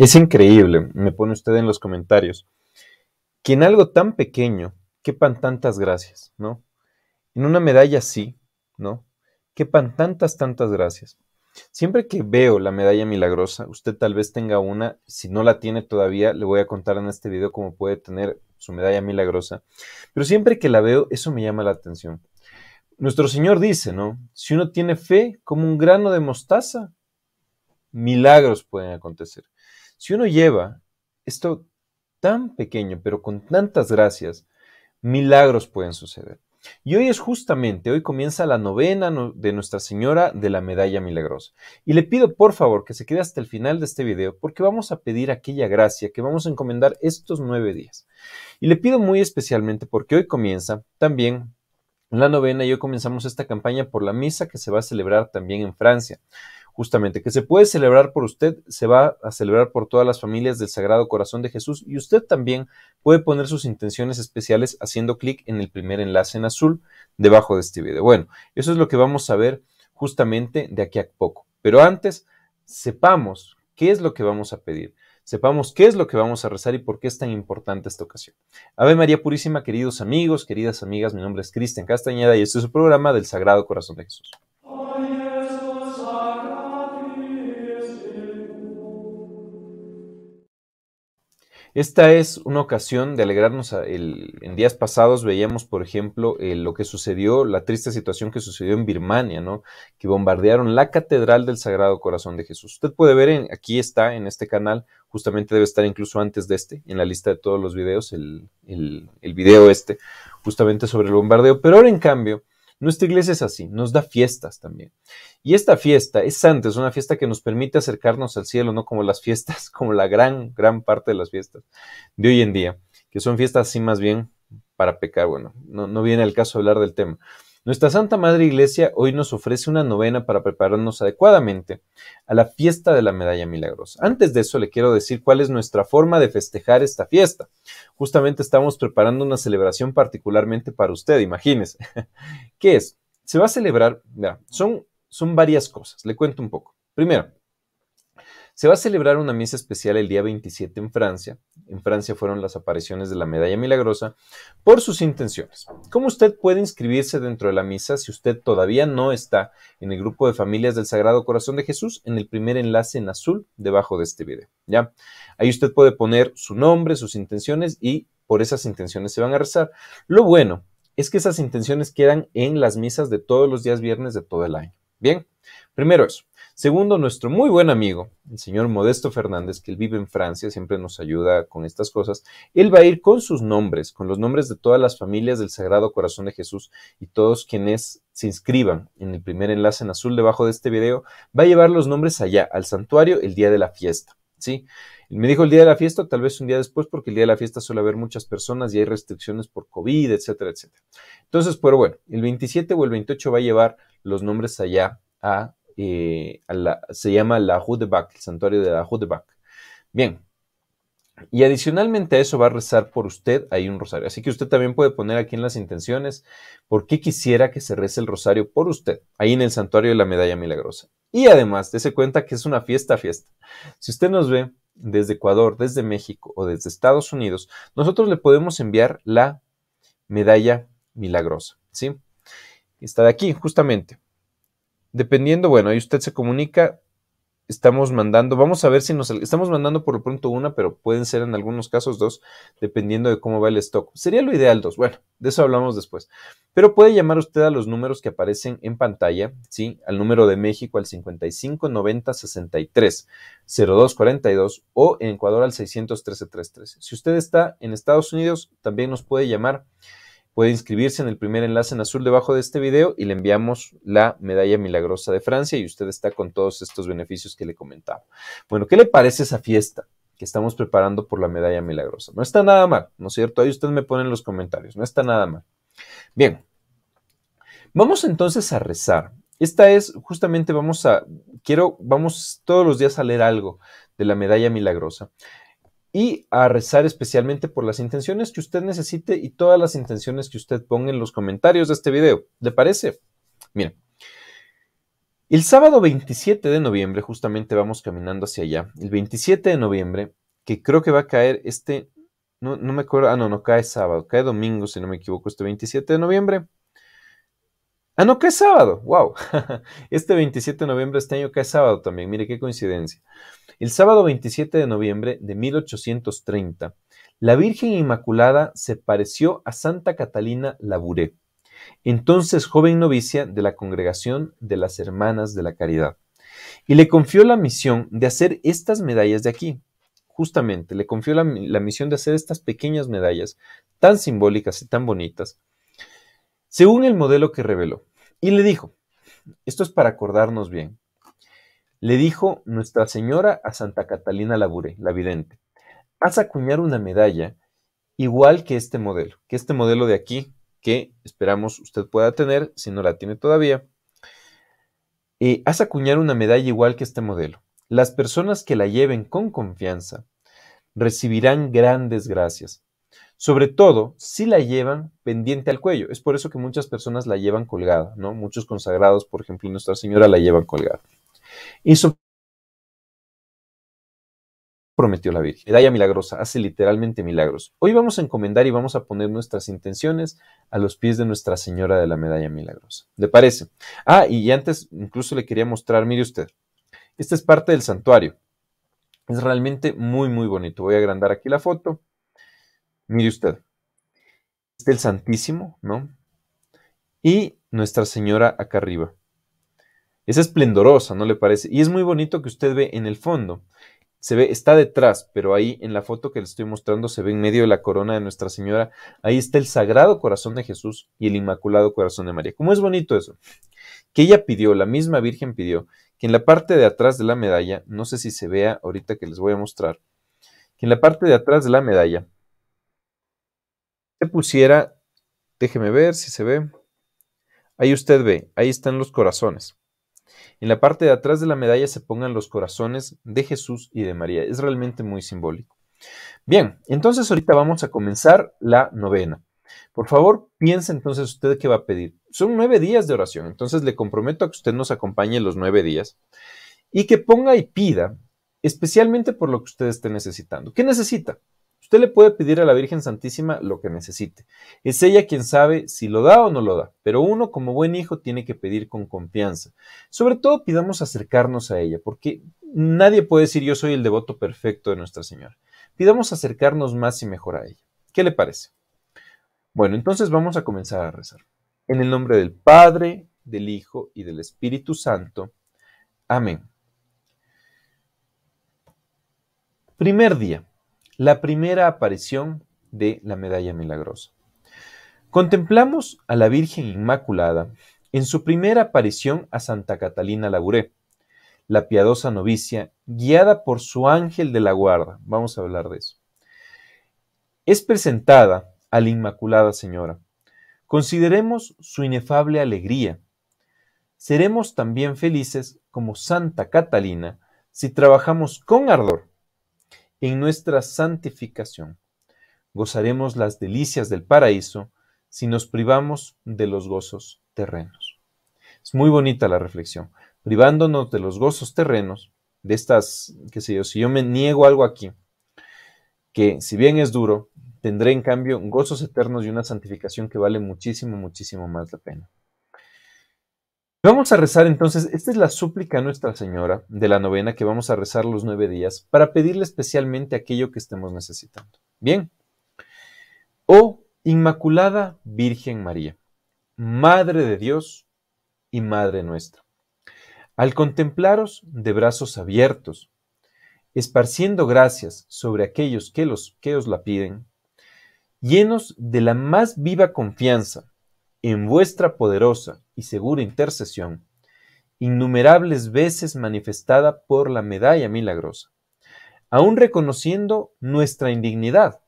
Es increíble, me pone usted en los comentarios, que en algo tan pequeño quepan tantas gracias, ¿no? En una medalla así, ¿no? Quepan tantas, tantas gracias. Siempre que veo la medalla milagrosa, usted tal vez tenga una, si no la tiene todavía, le voy a contar en este video cómo puede tener su medalla milagrosa, pero siempre que la veo, eso me llama la atención. Nuestro Señor dice, ¿no? Si uno tiene fe como un grano de mostaza, milagros pueden acontecer. Si uno lleva esto tan pequeño, pero con tantas gracias, milagros pueden suceder. Y hoy es justamente, hoy comienza la novena de Nuestra Señora de la Medalla Milagrosa. Y le pido por favor que se quede hasta el final de este video porque vamos a pedir aquella gracia que vamos a encomendar estos nueve días. Y le pido muy especialmente porque hoy comienza también la novena y hoy comenzamos esta campaña por la misa que se va a celebrar también en Francia justamente, que se puede celebrar por usted, se va a celebrar por todas las familias del Sagrado Corazón de Jesús y usted también puede poner sus intenciones especiales haciendo clic en el primer enlace en azul debajo de este video. Bueno, eso es lo que vamos a ver justamente de aquí a poco. Pero antes, sepamos qué es lo que vamos a pedir sepamos qué es lo que vamos a rezar y por qué es tan importante esta ocasión. Ave María Purísima, queridos amigos, queridas amigas, mi nombre es Cristian Castañeda y este es su programa del Sagrado Corazón de Jesús. Esta es una ocasión de alegrarnos. en días pasados veíamos, por ejemplo, eh, lo que sucedió, la triste situación que sucedió en Birmania, ¿no? Que bombardearon la Catedral del Sagrado Corazón de Jesús. Usted puede ver, en, aquí está, en este canal, justamente debe estar incluso antes de este, en la lista de todos los videos, el, el video este, justamente sobre el bombardeo. Pero ahora, en cambio, nuestra iglesia es así, nos da fiestas también. Y esta fiesta es santa, es una fiesta que nos permite acercarnos al cielo, no como las fiestas, como la gran, gran parte de las fiestas de hoy en día, que son fiestas así más bien para pecar. Bueno, no, no viene al caso hablar del tema. Nuestra Santa Madre Iglesia hoy nos ofrece una novena para prepararnos adecuadamente a la fiesta de la Medalla Milagrosa. Antes de eso le quiero decir cuál es nuestra forma de festejar esta fiesta. Justamente estamos preparando una celebración particularmente para usted, imagínese. ¿Qué es? Se va a celebrar, son, son varias cosas, le cuento un poco. Primero, se va a celebrar una misa especial el día 27 en Francia. En Francia fueron las apariciones de la Medalla Milagrosa por sus intenciones. ¿Cómo usted puede inscribirse dentro de la misa si usted todavía no está en el grupo de familias del Sagrado Corazón de Jesús? En el primer enlace en azul debajo de este video. ¿ya? Ahí usted puede poner su nombre, sus intenciones y por esas intenciones se van a rezar. Lo bueno es que esas intenciones quedan en las misas de todos los días viernes de todo el año. Bien, primero eso. Segundo, nuestro muy buen amigo, el señor Modesto Fernández, que él vive en Francia, siempre nos ayuda con estas cosas. Él va a ir con sus nombres, con los nombres de todas las familias del Sagrado Corazón de Jesús y todos quienes se inscriban en el primer enlace en azul debajo de este video, va a llevar los nombres allá, al santuario, el día de la fiesta. ¿sí? Me dijo el día de la fiesta, tal vez un día después, porque el día de la fiesta suele haber muchas personas y hay restricciones por COVID, etcétera, etcétera. Entonces, pero bueno, el 27 o el 28 va a llevar los nombres allá a eh, se llama la Hudebak, el santuario de la Hudebak. Bien, y adicionalmente a eso va a rezar por usted ahí un rosario. Así que usted también puede poner aquí en las intenciones por qué quisiera que se rece el rosario por usted, ahí en el santuario de la medalla milagrosa. Y además, dése cuenta que es una fiesta fiesta. Si usted nos ve desde Ecuador, desde México o desde Estados Unidos, nosotros le podemos enviar la medalla milagrosa, ¿sí? Está de aquí, justamente. Dependiendo, bueno, ahí usted se comunica, estamos mandando, vamos a ver si nos, estamos mandando por lo pronto una, pero pueden ser en algunos casos dos, dependiendo de cómo va el stock. Sería lo ideal dos, bueno, de eso hablamos después. Pero puede llamar usted a los números que aparecen en pantalla, ¿sí? Al número de México al 5590630242 o en Ecuador al 61333. Si usted está en Estados Unidos, también nos puede llamar puede inscribirse en el primer enlace en azul debajo de este video y le enviamos la medalla milagrosa de Francia y usted está con todos estos beneficios que le comentaba. Bueno, ¿qué le parece esa fiesta? que estamos preparando por la medalla milagrosa. No está nada mal, ¿no es cierto? Ahí usted me pone los comentarios, no está nada mal. Bien, vamos entonces a rezar. Esta es justamente, vamos a, quiero, vamos todos los días a leer algo de la medalla milagrosa y a rezar especialmente por las intenciones que usted necesite y todas las intenciones que usted ponga en los comentarios de este video. ¿Le parece? Miren, el sábado 27 de noviembre, justamente vamos caminando hacia allá, el 27 de noviembre, que creo que va a caer este, no, me acuerdo, ah, no, no cae sábado, cae domingo, si no me equivoco, este 27 de noviembre. Ah, no, que es sábado. Wow. Este 27 de noviembre de este año que es sábado también. Mire qué coincidencia. El sábado 27 de noviembre de 1830, la Virgen Inmaculada se pareció a Santa Catalina Labouré, entonces joven novicia de la congregación de las Hermanas de la Caridad, y le confió la misión de hacer estas medallas de aquí. Justamente, le confió la misión de hacer estas pequeñas medallas tan simbólicas y tan bonitas, según el modelo que reveló. Y le dijo, esto es para acordarnos bien, le dijo Nuestra Señora a Santa Catalina Labure, la vidente, haz acuñar una medalla igual que este modelo, que este modelo de aquí, que esperamos usted pueda tener, si no la tiene todavía, eh, haz acuñar una medalla igual que este modelo. Las personas que la lleven con confianza recibirán grandes gracias sobre todo si la llevan pendiente al cuello. Es por eso que muchas personas la llevan colgada, ¿no? Muchos consagrados, por ejemplo, Nuestra Señora la llevan colgada. Y su prometió la Virgen. Medalla milagrosa, hace literalmente milagros. Hoy vamos a encomendar y vamos a poner nuestras intenciones a los pies de Nuestra Señora de la Medalla Milagrosa. ¿Le parece? Ah, y antes incluso le quería mostrar, mire usted, esta es parte del santuario. Es realmente muy, muy bonito. Voy a agrandar aquí la foto. Mire usted, está el Santísimo, ¿no? Y Nuestra Señora acá arriba. Es esplendorosa, ¿no le parece? Y es muy bonito que usted ve en el fondo. Se ve, está detrás, pero ahí en la foto que le estoy mostrando se ve en medio de la corona de Nuestra Señora. Ahí está el Sagrado Corazón de Jesús y el Inmaculado Corazón de María. ¿Cómo es bonito eso? Que ella pidió, la misma Virgen pidió, que en la parte de atrás de la medalla, no sé si se vea ahorita que les voy a mostrar, que en la parte de atrás de la medalla se pusiera, déjeme ver si se ve. Ahí usted ve, ahí están los corazones. En la parte de atrás de la medalla se pongan los corazones de Jesús y de María. Es realmente muy simbólico. Bien, entonces ahorita vamos a comenzar la novena. Por favor, piense entonces usted qué va a pedir. Son nueve días de oración, entonces le comprometo a que usted nos acompañe los nueve días y que ponga y pida especialmente por lo que usted esté necesitando. ¿Qué necesita? Usted le puede pedir a la Virgen Santísima lo que necesite. Es ella quien sabe si lo da o no lo da, pero uno como buen hijo tiene que pedir con confianza. Sobre todo pidamos acercarnos a ella, porque nadie puede decir yo soy el devoto perfecto de Nuestra Señora. Pidamos acercarnos más y mejor a ella. ¿Qué le parece? Bueno, entonces vamos a comenzar a rezar. En el nombre del Padre, del Hijo y del Espíritu Santo. Amén. Primer día la primera aparición de la medalla milagrosa. Contemplamos a la Virgen Inmaculada en su primera aparición a Santa Catalina Laburé, la piadosa novicia, guiada por su ángel de la guarda. Vamos a hablar de eso. Es presentada a la Inmaculada Señora. Consideremos su inefable alegría. Seremos también felices como Santa Catalina si trabajamos con ardor en nuestra santificación. Gozaremos las delicias del paraíso si nos privamos de los gozos terrenos. Es muy bonita la reflexión. Privándonos de los gozos terrenos, de estas, qué sé yo, si yo me niego algo aquí, que si bien es duro, tendré en cambio gozos eternos y una santificación que vale muchísimo, muchísimo más la pena. Vamos a rezar entonces, esta es la súplica a Nuestra Señora de la novena que vamos a rezar los nueve días para pedirle especialmente aquello que estemos necesitando. Bien. Oh Inmaculada Virgen María, Madre de Dios y Madre nuestra, al contemplaros de brazos abiertos, esparciendo gracias sobre aquellos que, los, que os la piden, llenos de la más viva confianza en vuestra poderosa y segura intercesión, innumerables veces manifestada por la medalla milagrosa, aún reconociendo nuestra indignidad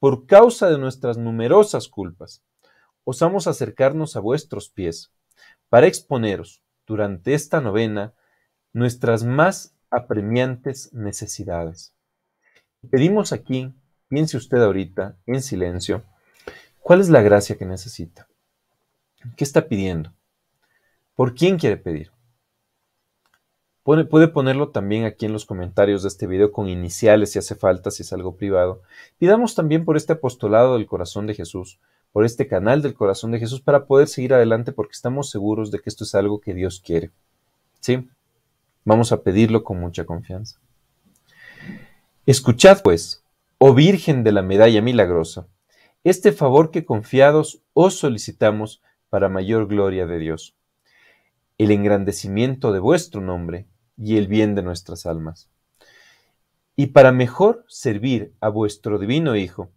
por causa de nuestras numerosas culpas, osamos acercarnos a vuestros pies para exponeros durante esta novena nuestras más apremiantes necesidades. Pedimos aquí, piense usted ahorita en silencio, ¿cuál es la gracia que necesita? ¿Qué está pidiendo? ¿Por quién quiere pedir? Puede, ponerlo también aquí en los comentarios de este video con iniciales si hace falta, si es algo privado. Pidamos también por este apostolado del corazón de Jesús, por este canal del corazón de Jesús para poder seguir adelante porque estamos seguros de que esto es algo que Dios quiere. ¿Sí? Vamos a pedirlo con mucha confianza. Escuchad pues, oh Virgen de la Medalla Milagrosa, este favor que confiados os solicitamos para mayor gloria de Dios, el engrandecimiento de vuestro nombre y el bien de nuestras almas, y para mejor servir a vuestro divino Hijo,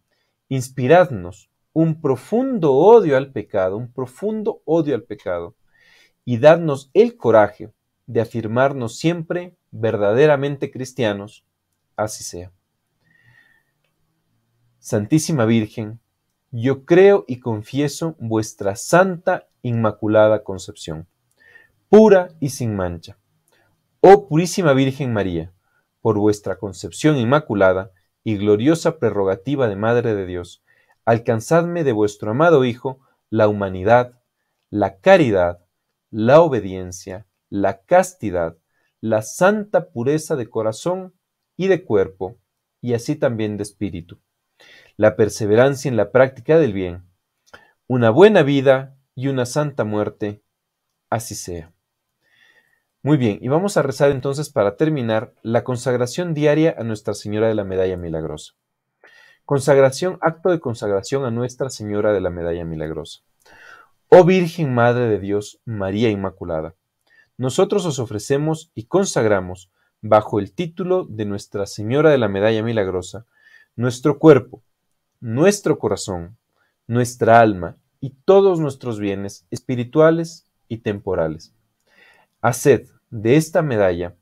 inspiradnos un profundo odio al pecado, un profundo odio al pecado, y dadnos el coraje de afirmarnos siempre verdaderamente cristianos, así sea. Santísima Virgen, yo creo y confieso vuestra santa Inmaculada Concepción, pura y sin mancha. Oh Purísima Virgen María, por vuestra concepción inmaculada y gloriosa prerrogativa de Madre de Dios, alcanzadme de vuestro amado Hijo la humanidad, la caridad, la obediencia, la castidad, la santa pureza de corazón y de cuerpo, y así también de espíritu la perseverancia en la práctica del bien, una buena vida y una santa muerte, así sea. Muy bien, y vamos a rezar entonces para terminar la consagración diaria a Nuestra Señora de la Medalla Milagrosa. Consagración, acto de consagración a Nuestra Señora de la Medalla Milagrosa. Oh Virgen Madre de Dios, María Inmaculada, nosotros os ofrecemos y consagramos, bajo el título de Nuestra Señora de la Medalla Milagrosa, nuestro cuerpo, nuestro corazón, nuestra alma y todos nuestros bienes espirituales y temporales. Haced de esta medalla,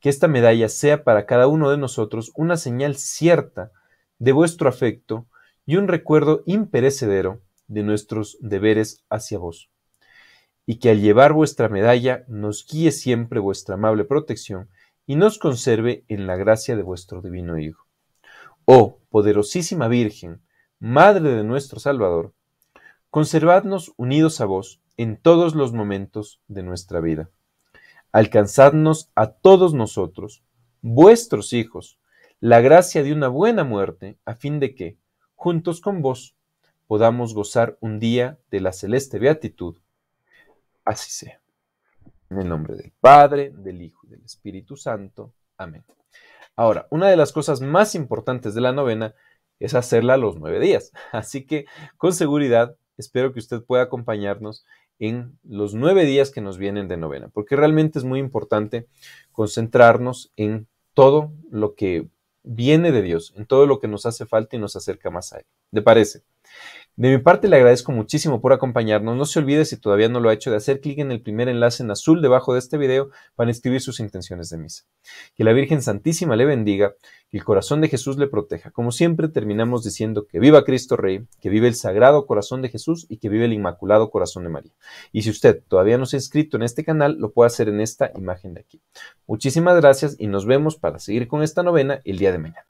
que esta medalla sea para cada uno de nosotros una señal cierta de vuestro afecto y un recuerdo imperecedero de nuestros deberes hacia vos, y que al llevar vuestra medalla nos guíe siempre vuestra amable protección y nos conserve en la gracia de vuestro divino Hijo. Oh poderosísima Virgen, Madre de nuestro Salvador, conservadnos unidos a vos en todos los momentos de nuestra vida. Alcanzadnos a todos nosotros, vuestros hijos, la gracia de una buena muerte, a fin de que, juntos con vos, podamos gozar un día de la celeste beatitud. Así sea. En el nombre del Padre, del Hijo y del Espíritu Santo. Amén. Ahora, una de las cosas más importantes de la novena es hacerla los nueve días. Así que, con seguridad, espero que usted pueda acompañarnos en los nueve días que nos vienen de novena, porque realmente es muy importante concentrarnos en todo lo que viene de Dios, en todo lo que nos hace falta y nos acerca más a Él. ¿Le parece? De mi parte le agradezco muchísimo por acompañarnos. No se olvide, si todavía no lo ha hecho, de hacer clic en el primer enlace en azul debajo de este video para escribir sus intenciones de misa. Que la Virgen Santísima le bendiga, que el corazón de Jesús le proteja. Como siempre terminamos diciendo que viva Cristo Rey, que vive el Sagrado Corazón de Jesús y que vive el Inmaculado Corazón de María. Y si usted todavía no se ha inscrito en este canal, lo puede hacer en esta imagen de aquí. Muchísimas gracias y nos vemos para seguir con esta novena el día de mañana.